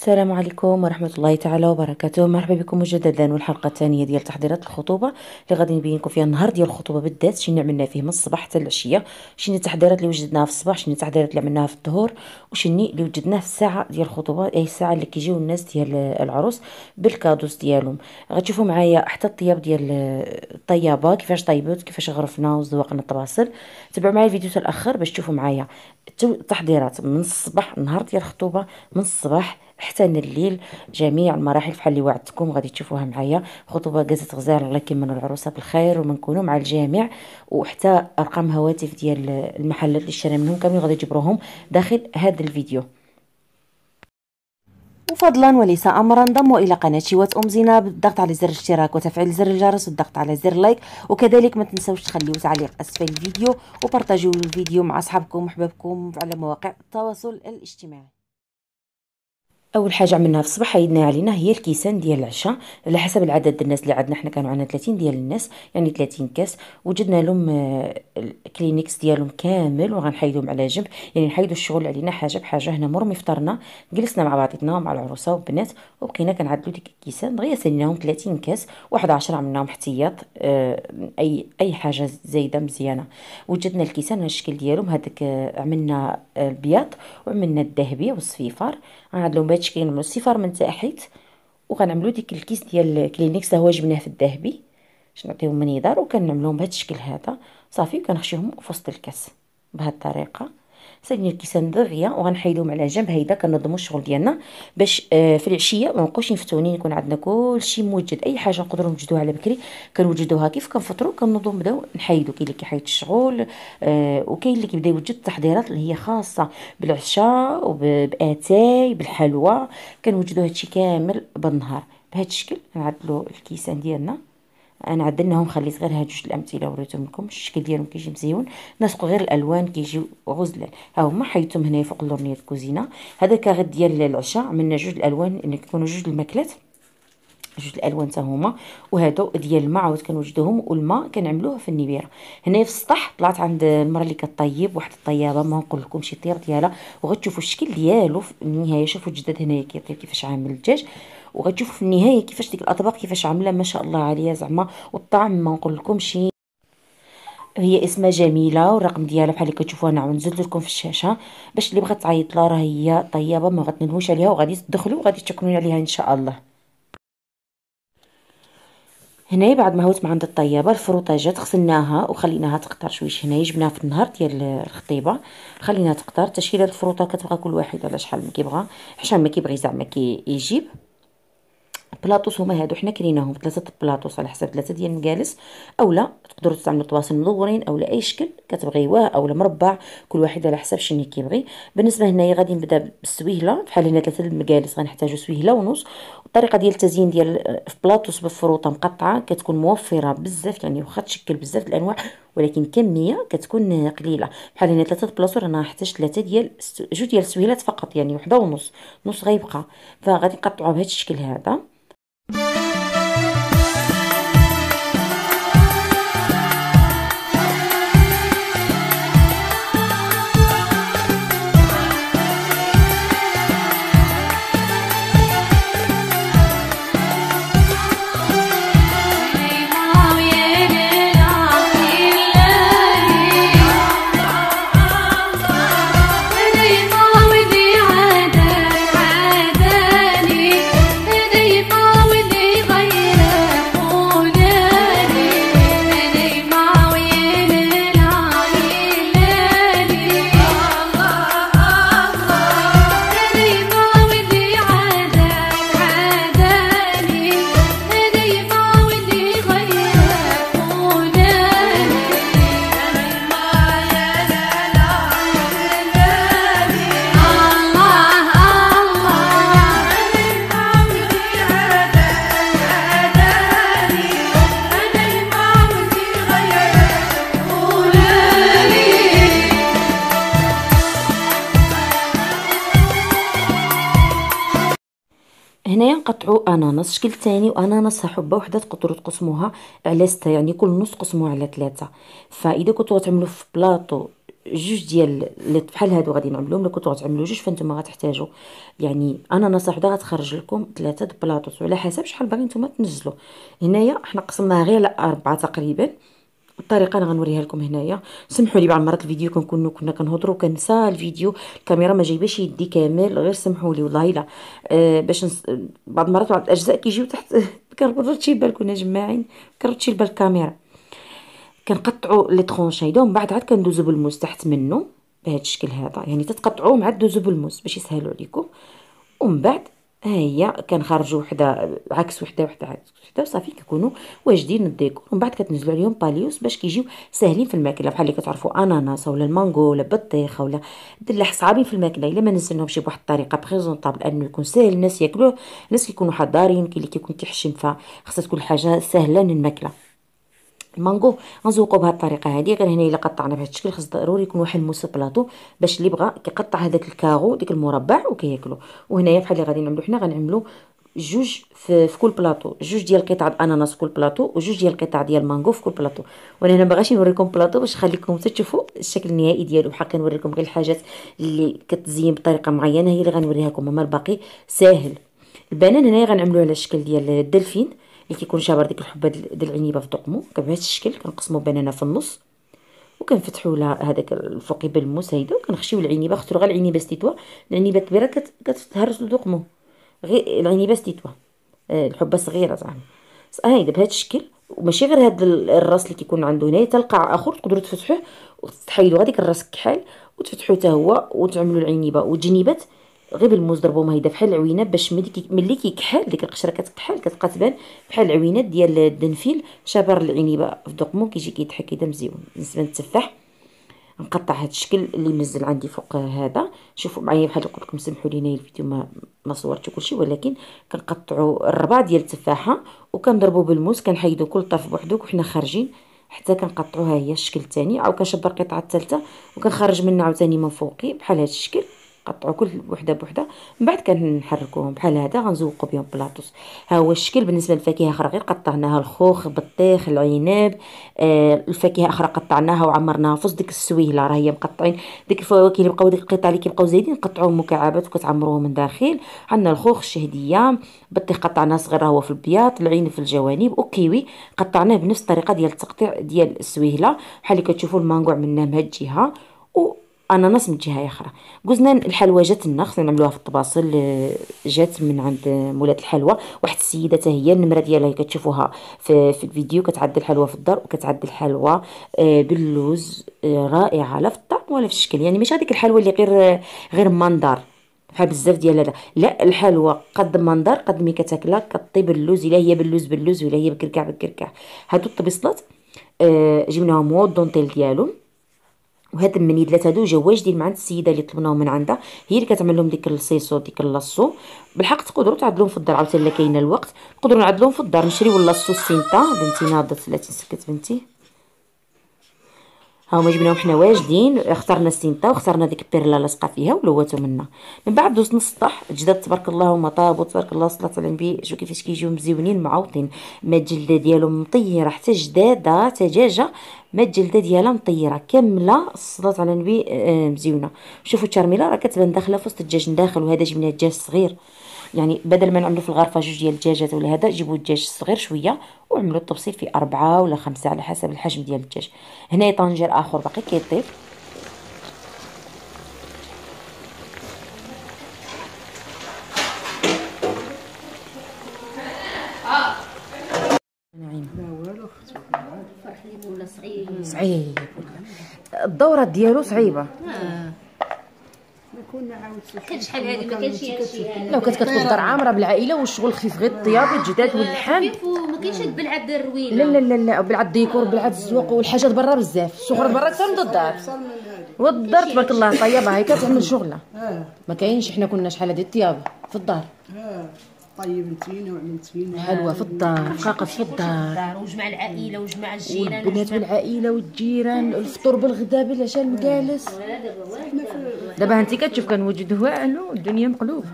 السلام عليكم ورحمة الله تعالى وبركاته مرحبا بكم مجددا والحلقة الثانية ديال تحضيرات الخطوبة اللي غادي نبين لكم فيها النهار ديال الخطوبة بالذات شنو عملنا فيه من الصباح حتى العشية شنو التحضيرات اللي وجدناها في الصباح شنو التحضيرات اللي عملناها في الظهر وشني اللي وجدناه في الساعة ديال الخطوبة اي الساعة اللي كيجيو الناس ديال العروس بالكادوس ديالهم غتشوفوا معايا حتى الطياب ديال الطيابة كيفاش طيبت كيفاش غرفنا وزوقنا الطباسل تبعوا معايا الفيديو الاخر باش تشوفوا معايا التحضيرات من الصباح نهار ديال الخطوبة من الصباح حتى الليل جميع المراحل بحال اللي وعدتكم غادي تشوفوها معايا خطوبه جازت غزال الله يكمل العروسه بالخير ومنكونوا مع الجميع وحتى ارقام هواتف ديال المحلات اللي شرينا منهم كاملين غادي نجبروهم داخل هذا الفيديو وفضلا وليس امرا انضموا الى قناه شيوات ام زينب بالضغط على زر الاشتراك وتفعيل زر الجرس والضغط على زر لايك وكذلك ما تنساوش تخليو تعليق اسفل الفيديو وبارطاجيو الفيديو مع اصحابكم وحبابكم على مواقع التواصل الاجتماعي اول حاجه عملناها في الصباح عيدنا علينا هي الكيسان ديال العشاء على حسب العدد الناس اللي عندنا حنا كانوا عندنا 30 ديال الناس يعني 30 كاس وجدنا لهم آه، الكلينكس ديالهم كامل وغنحيدهم على جنب يعني نحيدوا الشغل علينا حاجه بحاجه هنا مرمي فطرنا جلسنا مع بعضياتنا ومع العروسه والبنات وبقينا كنعدلوا ديك الكيسان دغيا سنيناهم 30 كاس واحد 10 عملناهم احتياط آه، اي اي حاجه زايده مزيانه وجدنا الكيسان على الشكل ديالهم هذاك آه، عملنا البياض وعملنا الذهبي والصفيفر غنعدلوا هادشي كنعملو الصفر من تحت وغنعملو ديك الكيس ديال كلينيكس هو جبناه في الذهبي باش نعطيهم من يدار بهذا بهاد الشكل هذا صافي وكنخشيهم في وسط الكاس بهاد الطريقه سدينا الكيسان دغيا وغنحيدهم على جنب هيدا كنظموا الشغل ديالنا باش آه، في العشيه ما نبقاوش مفتونين يكون عندنا كلشي موجد اي حاجه نقدروا نوجدوها على بكري كنوجدوها كيف كنفطروا كنوضوا نبداو نحيدوا كاين اللي كيحيد الشغل آه، وكاين اللي كيبدا يوجد التحضيرات اللي هي خاصه بالعشاء وباتاي بالحلوى كنوجدوا هادشي كامل بالنهار بهذا الشكل نعدلوا الكيسان ديالنا انا عدلناهم خليت غير هاد جوج الامثله وريتهم لكم الشكل ديالهم كيجي مزيون نسقوا غير الالوان كيجيو غزلان ها هما حيتهم هنايا فوق لورنيه الكوزينه هذا كغد ديال العشاء عملنا جوج الالوان ان يكونوا جوج الماكلات جوج الالوان حتى هما وهادو ديال الماء عاود كنوجدوهم والماء كنعملوه في النبيره هنايا في السطح طلعت عند المراه اللي كطيب واحد الطيابه ما نقول لكم شي طير ديالها وغتشوفوا الشكل ديالو في النهايه شوفوا الجداد هنايا كيطيب كيفاش عامل الدجاج وغتشوفوا في النهايه كيفاش ديك الاطباق كيفاش عامله ما شاء الله عليها زعما والطعم ما نقول شي هي اسمها جميله والرقم ديالها بحال اللي كتشوفوا انا نزلت لكم في الشاشه باش اللي بغات تعيط لها راه هي طيبه ما غتنهوش عليها وغادي تدخلوا وغادي تاكلوا عليها ان شاء الله هنايا بعد ما هوت مع عند الطيابه الفروطاجات غسلناها وخليناها تقطر شويش هنايا جبناها في النهار ديال الخطيبه خليناها تقطر تشكيله الفروطه كتبقى كل واحد على شحال ما كيبغى حشام ما كيبغي زعما كيجيب بلاطوس هما هادو حنا كريناهم ثلاثه بلاطوس على حسب ثلاثه ديال المجالس اولا تقدروا تستعملوا طواسين مدورين اولا اي شكل كتبغيوه اولا مربع كل واحد على حسب شنو كيبغي بالنسبه هنايا غادي نبدا بالسويهله بحال هنا ثلاثه المجالس غنحتاجوا سويهله ونص الطريقه ديال التزيين ديال آه، في بلاطوس بفروطه مقطعه كتكون موفره بزاف يعني واخا تشكل بزاف الانواع ولكن كميه كتكون قليله بحال هنا ثلاثه بلاصور انا احتاج ثلاثه ديال جوج ديال السويلات فقط يعني وحده ونص نص غيبقى فغادي نقطعوه بهذا الشكل هذا اناناس شكل ثاني واناناس حبه وحده تقدروا تقسموها على ستة يعني كل نص قسموه على ثلاثة فاذا كنتوا غتعملوا في بلاطو جوج ديال اللي بحال هادو غادي نعملوهم لو كنتو غتعملوا جوج فانتوما غتحتاجوا يعني اناناس وحده غتخرج لكم ثلاثه د بلاطوس على حسب شحال باغي نتوما تنزلوا هنايا حنا قسمناها غير على اربعه تقريبا الطريقه انا غنوريها لكم هنايا سمحوا لي بعض المرات الفيديو كنكون كنا كنهضروا كنسى الفيديو الكاميرا ما جايباش يدي كامل غير سمحوا لي والله الا آه باش نس... بعض المرات بعض الاجزاء كيجيو تحت كنردش بالكم يا جماعين كنردش بال الكاميرا كنقطعوا لي ترونشيدو ومن بعد عاد كندوزو بالموس تحت منه بهذا الشكل هذا يعني تتقطعوه مع دوزو بالموس باش يسهلوا عليكم ومن بعد ها هي كنخرجوا وحده عكس وحده وحده عكس وحده وصافي كيكونوا واجدين الديكور ومن بعد كتنزلوا عليهم باليوس باش كيجيو ساهلين في الماكله بحال اللي كتعرفوا اناناس ولا المانجو ولا بطيخه ولا دلاح صعابين في الماكله الا ما نزلناهمش بواحد الطريقه بريزونطابل انه يكون ساهل الناس ياكلوه الناس كيكونوا حضارين كاين اللي كيكون كيحشم فخاصها تكون الحاجه سهله للماكله المانجو غنزوقو بهاد الطريقه هادي غير هنا الا قطعنا بهاد الشكل خص ضروري يكون واحد الموس بلاطو باش اللي بغى كيقطع هذاك الكاغو ديك المربع وكياكلو وهنايا بحال اللي غادي نعملو حنا غنعملو جوج في, في كل بلاطو جوج ديال قطع الاناناس في كل بلاطو وجوج ديال قطع ديال المانغو في كل بلاطو وانا هنا باغاش نوريكم بلاطو باش نخليكم تشوفوا الشكل النهائي ديالو بحال كنوريكم غير الحاجات اللي كتزين بطريقه معينه هي اللي غنوريها لكم اما الباقي ساهل البنان هنايا غنعملوه على الشكل ديال الدلفين اللي كيكون جابر ديك الحبه د العنيبه في طقمو كبهذا الشكل كنقسمو بنانه في النص وكنفتحوا لها هذاك الفوقي بالموس هيدا وكنخشيو العنيبه خصو غير العنيبه ستيتوا العنيبه كبيره كت... كتهرس لدقمو غير العنيبه ستيتوا آه، الحبه صغيره زعما هيدا بهذا الشكل وماشي غير هذا الراس اللي كيكون عنده هنايا تلقى اخر تقدروا تفتحوه وتحيدوا هذيك الراس كحال وتفتحوه حتى هو وتعملوا العنيبه والجنيبات غير بالموز ما هيدا بحال العوينات باش ملي كيكحل ديك القشره كتكحل كتبقى تبان بحال العوينات ديال الدنفيل شبر العنيبه في دقمو كيجي كيضحك كده مزيون بالنسبه للتفاح نقطع هذا الشكل اللي منزل عندي فوق هذا شوفوا معايا بحال قلت لكم سمحوا لينا الفيديو ما ما صورتو كلشي ولكن كنقطعوا الربع ديال التفاحه وكنضربوا بالموس كنحيدوا كل طرف بوحدو وحنا خارجين حتى كنقطعوها هي الشكل الثاني او كنشبر القطعه الثالثه وكنخرج منها عاوتاني من فوقي بحال هذا الشكل نقطعو كل وحده بوحده من بعد كنحركوهم بحال هذا غنزوقو بهم بلاطوس ها هو الشكل بالنسبه للفاكهه اخرى غير قطعناها الخوخ بطيخ العنب آه الفاكهه اخرى قطعناها وعمرناها في ديك السويهله راه هي مقطعين ديك الفواكه اللي بقاو ديك القطع اللي كيبقاو زايدين قطعوهم مكعبات وكتعمروهم من داخل عندنا الخوخ الشهديه بطيخ قطعناه صغير هو في البياض العنب في الجوانب وكيوي قطعناه بنفس الطريقه ديال التقطيع ديال السويهله بحال اللي كتشوفوا المانجو عملناه من هاد الجهه اناناس من جهه اخرى قلنا الحلوى جات لنا خصنا نعملوها في الطباصل آه، جات من عند مولات الحلوى واحد السيده حتى هي النمره ديالها كتشوفوها في, في الفيديو كتعدل الحلوه في الدار وكتعدل الحلوه آه، باللوز آه، رائعه لا في الطعم ولا في الشكل يعني ماشي هذيك الحلوى اللي غير غير مندار بحال بزاف ديال هذا لا الحلوى قد مندار قد مي كتاكلها كطيب اللوز الا هي باللوز باللوز ولا هي بكركع بكركع هادو الطبيصلات جبناهم هو الدونتيل ديالهم وهاد المنيدلات هادو جا واجدين مع عند السيده اللي طلبناهم من عندها هي اللي كتعمل لهم ديك الصيصو ديك اللصو بالحق تقدروا تعدلوهم في الدار عاوتاني الا كاين الوقت تقدروا نعدلوهم في الدار نشريو اللصو السينتا بنتي ناضت لا تنسكت بنتي ها هما جبناهم حنا واجدين اخترنا السينتا وخترنا ديك البيرلا لاصقه فيها ولواتو منا من بعد دوزت السطح جداد تبارك الله وما طابو تبارك الله صلاه على النبي شو كيفاش كيجيو مزيونين معوطين ما الجلده ديالهم مطيره حتى جداده حتى دجاجه ما الجلده ديالها مطيره كامله الصلاه على النبي آه، مزيونه شوفوا الترميله راه كتبان داخله في وسط الدجاج من داخل وهذا جبناه دجاج صغير يعني بدل ما نعملو في الغرفه جوج ديال الدجاجات ولا هذا جيبوا الدجاج الصغير شويه وعملوا الطبسيل في أربعة ولا خمسة على حسب الحجم ديال الدجاج هنايا طنجر اخر باقي كيطيب صعيب الدوره ديالو صعيبه آه. كنا عاود شحال هذه ما كانش لا كانت كتكون دار عامره بالعائله والشغل خفيف غير الطياب الجداد آه، واللحام ما كاينش هاد بلعه ديال الروينه لا لا لا لا الديكور بلعه الزوق والحاجات برا بزاف الشغل برا اكثر من الدار والدار تبارك الله طيبه هي كتعمل شغلها آه. ما كاينش حنا كنا شحال هذه الطياب في الدار آه. طيبتينا طيب وعملتينا حلوه في الدار رقاقه في الدار وجمع العائله وجمع الجيران البنات والعائلة والجيران الفطور بالغدا بالعشاء المجالس دابا انت كتشوف كنوجد والو الدنيا مقلوب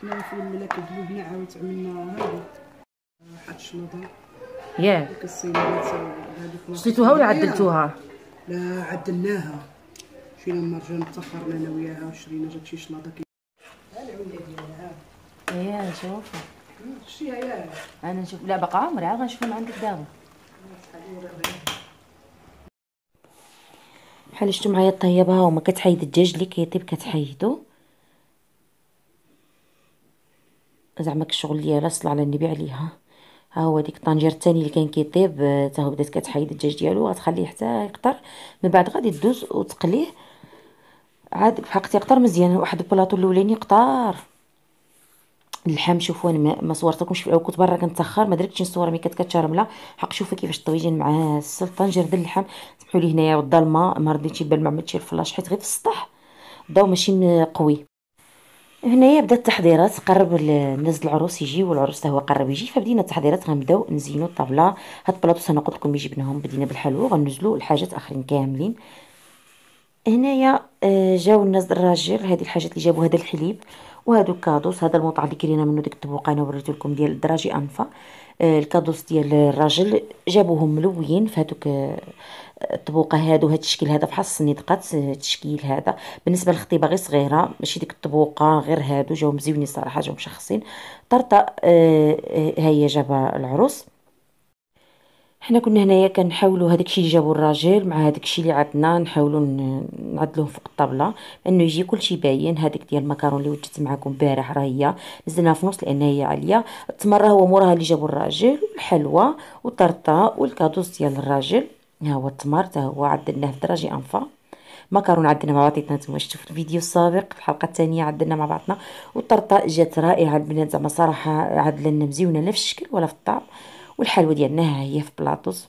حنا في الملك قلوبنا عاود عملنا هذا الشنطه ياه شريتوها ولا عدلتوها؟ لا عدلناها شرينا المرجان تاخرنا انا وياها وشرينا جات شي شلاضه ايه نشوفها شتيها يا انا نشوف لا بقى عمري عاد من عندك دابا بحال شتو معايا الطيبه وما كتحيد الدجاج اللي كيطيب كتحيدو زعما الشغل ديالها صلى على النبي عليها ها هو ديك الطنجير الثاني اللي كان كيطيب حتى هو بدات كتحيد الدجاج ديالو غتخليه حتى يقطر من بعد غادي دوز وتقليه عاد بحق تيقطر مزيان واحد البلاطو الاولاني قطار اللحم شوفوا انا ما صورتلكمش في الاول كنت برا كنتاخر ما دركتش نصور ملي كانت كتشرمله حق شوفوا كيفاش الطويجين مع الطنجر ديال اللحم سمحوا لي هنايا والظلمه ما رديتش يبان ما عملتش الفلاش حيت غير في السطح الضو ماشي قوي هنايا بدا التحضيرات قرب الناس العروس يجي والعروس حتى هو قرب يجي فبدينا التحضيرات غنبداو نزينو الطابله هاد البلاطوس انا قلت لكم بنهم بدينا بالحلو غنزلو الحاجات اخرين كاملين هنايا آه، جاو الناس الراجل هذه الحاجات اللي جابوا هذا الحليب وهادو كادوس هذا الموطع اللي كرينا منه ديك الطبوقه انا وريت لكم ديال الدراجي انفا آه، الكادوس ديال الراجل جابوهم ملوين في هادوك آه الطبوقه هادو هاد الشكل هذا بحال الصنيدقات التشكيل هذا بالنسبه للخطيبه غير صغيره ماشي ديك الطبوقه غير هادو جاوا مزيونين صراحه جاوا مشخصين طرطه آه، آه، ها هي جابها العروس حنا كنا هنايا كنحاولوا هذاك الشيء اللي جابو الراجل مع هذاك الشيء اللي عندنا نحاولوا نعدلوه فوق الطابله انه يجي كلشي باين هذاك ديال المكرون اللي وجدت معكم البارح راه هي نزلناها في النص لان هي عاليه التمره هو موراها اللي جابو الراجل الحلوى والطرطه والكادوس ديال الراجل ها هو التمر حتى هو عدلناه في دراجي انفا مكرون عدلنا مع بعضنا نتوما شفتوا في الفيديو السابق في الحلقه الثانيه عدلنا مع بعضنا والطرطه جات رائعه البنات زعما صراحه عدلنا مزيونه لا في الشكل ولا في الطعم والحلوه ديالنا ها هي في بلاطوس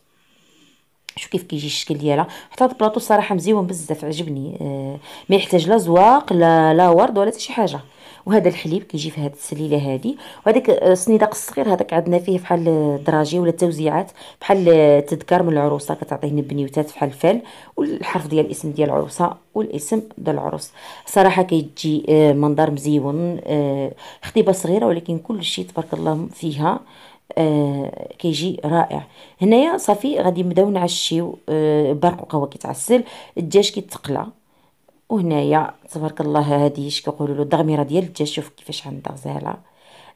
شوف كيف كيجي الشكل ديالها حتى هاد البلاطو صراحه مزيون بزاف عجبني آه ما يحتاج لا زواق لا لا ورد ولا حتى شي حاجه وهذا الحليب كيجي في هاد السليله هادي وهذاك السنيدق الصغير هذاك عندنا فيه بحال الدراجي ولا التوزيعات بحال التذكار من العروسه كتعطيه بنيوتات بحال الفال والحرف ديال الاسم ديال العروسه والاسم ديال العروس صراحه كيجي آه، منظر مزيون آه، خطيبه صغيره ولكن كل شيء تبارك الله فيها آه كيجي رائع هنايا صافي غادي نبداو نعشيو آه برق القهوه كيتعسل الدجاج كيتقلى وهنايا تبارك الله اش كيقولوا له الضغميره ديال الدجاج شوف كيفاش عندها غزاله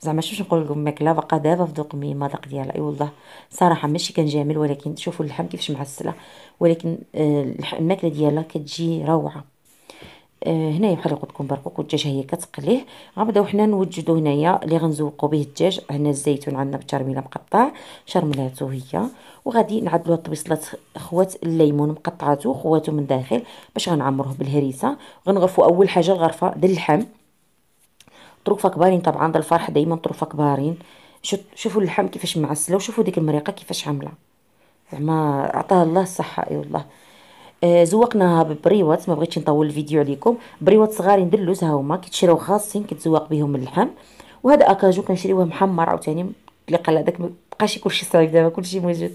زعما شوف نقول لكم ماكله بقى دابا في مي المذاق ديالها اي والله صراحه ماشي كنجامل ولكن شوفوا اللحم كيفاش معسله ولكن آه، الماكله ديالها كتجي روعه آه، هنايا بحال اللي قلت لكم برقوق والدجاج هي كتقليه غنبداو حنا نوجدو هنايا اللي غنزوقو به الدجاج هنا الزيتون عندنا بالترميله مقطع شرملاتو هي وغادي نعدلو الطبيصلات خوات الليمون مقطعاتو خواتو من داخل باش غنعمروه بالهريسه غنغرفو اول حاجه الغرفه ديال اللحم طروفه كبارين طبعا ديال الفرح دايما طروفه كبارين شوفوا اللحم كيفاش معسله وشوفوا ديك المريقه كيفاش عامله زعما عطاها الله الصحه اي والله آه زوقناها ببريوات ما بغيتش نطول الفيديو عليكم بريوات صغارين دلوز ها هما كيتشراو خاصين كيتزوق بهم اللحم وهذا اكاجو كنشريوه محمر عاوتاني اللي قال هذاك مبقاش كلشي صعيب دابا كلشي موجود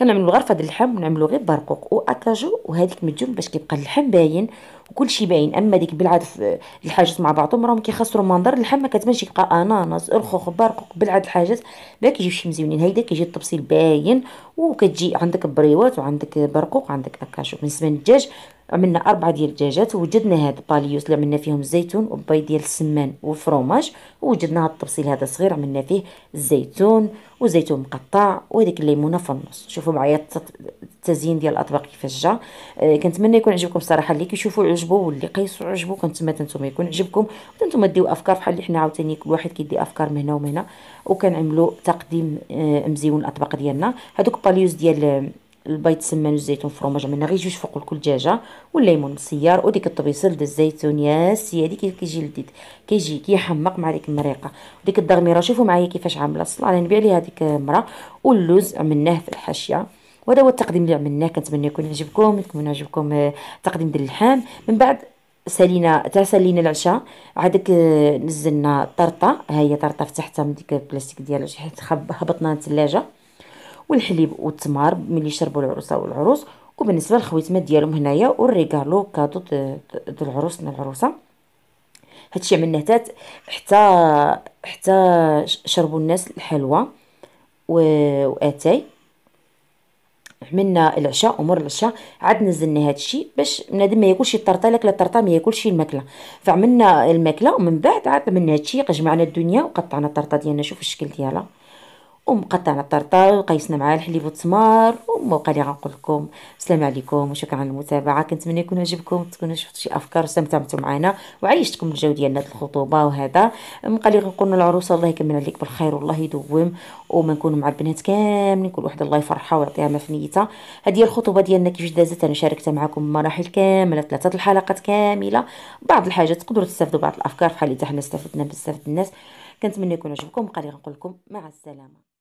كنعملوا غير فهاد اللحم نعملو غير برقوق واكاجو وهذيك مدجون باش كيبقى اللحم باين وكلشي باين اما ديك ف# الحاجات مع بعضهم راهم كيخسروا منظر اللحم ما كتبانش يبقى اناناس رخوخ برقوق بالعاد الحاجات ما كيجيوش شي مزيونين هيدا كيجي التبصيل باين وكتجي عندك بريوات وعندك برقوق وعندك اكاجو بالنسبه للدجاج عملنا أربعة ديال الدجاجات وجدنا هاد الباليوس اللي عملنا فيهم الزيتون وباي ديال السمان وفروماج وجدنا هاد الطبسيل هذا صغير عملنا فيه الزيتون وزيتون مقطع وهذيك الليمونه في النص شوفوا معايا التزيين ديال الاطباق كيفاش جا آه كنتمنى يكون عجبكم الصراحه اللي كيشوفوا عجبو واللي قيسوا عجبو كنتمنى انتم يكون عجبكم وانتم ديو افكار بحال اللي حنا عاوتاني كل واحد كيدي افكار من هنا ومن هنا وكنعملوا تقديم آه مزيون الاطباق ديالنا هذوك باليوس ديال آه، البيض سمان والزيتون فرماج عملنا غير جوج فوق الكل دجاجه والليمون مسيار وديك الطبيصل ديال الزيتون سي هذيك كيجي لذيذ كيجي كيحمق مع ديك المريقه ديك الدغميره شوفوا معايا كيفاش عامله الصلاه على النبي عليها هذيك المراه واللوز عملناه في الحاشيه وهذا هو التقديم اللي عملناه كنتمنى يكون عجبكم يكون عجبكم التقديم آه، ديال اللحام من بعد سالينا تاع سالينا العشاء عادك آه، نزلنا طرطه ها هي طرطه فتحتها من ديك البلاستيك ديالها حيت هبطناها الثلاجه والحليب والتمر ملي يشربوا العروسه والعروس وبالنسبه للخويتمات ديالهم هنايا وريغالو كادو د العروس العروسه هادشي عملناه حتى حتى حتى شربوا الناس الحلوى واتاي عملنا العشاء امور العشاء عاد نزلنا هادشي باش بنادم ما ياكلش الطرطه لا الطرطه ما ياكلش الماكله فعملنا الماكله ومن بعد عاد عملنا هادشي جمعنا الدنيا وقطعنا الطرطه ديالنا شوف الشكل ديالها ومقطعنا الطرطار وقيسنا معاه الحليب والتمر وموقع اللي غنقول لكم السلام عليكم وشكرا على المتابعه كنتمنى يكون عجبكم تكونوا شفتوا شي افكار واستمتعتوا معنا وعيشتكم الجو ديال هاد الخطوبه وهذا بقى لي غنقول للعروسه الله يكمل عليك بالخير والله يدوم وما نكونوا مع البنات كاملين كل واحد الله يفرحها ويعطيها ما في نيتها هذه هي الخطوبه ديالنا كيفاش دازت انا شاركتها معكم مراحل كامله ثلاثه الحلقات كامله بعض الحاجات تقدروا تستافدوا بعض الافكار بحال اللي حنا استفدنا بزاف الناس كنتمنى يكون عجبكم بقى لي غنقول لكم مع السلامه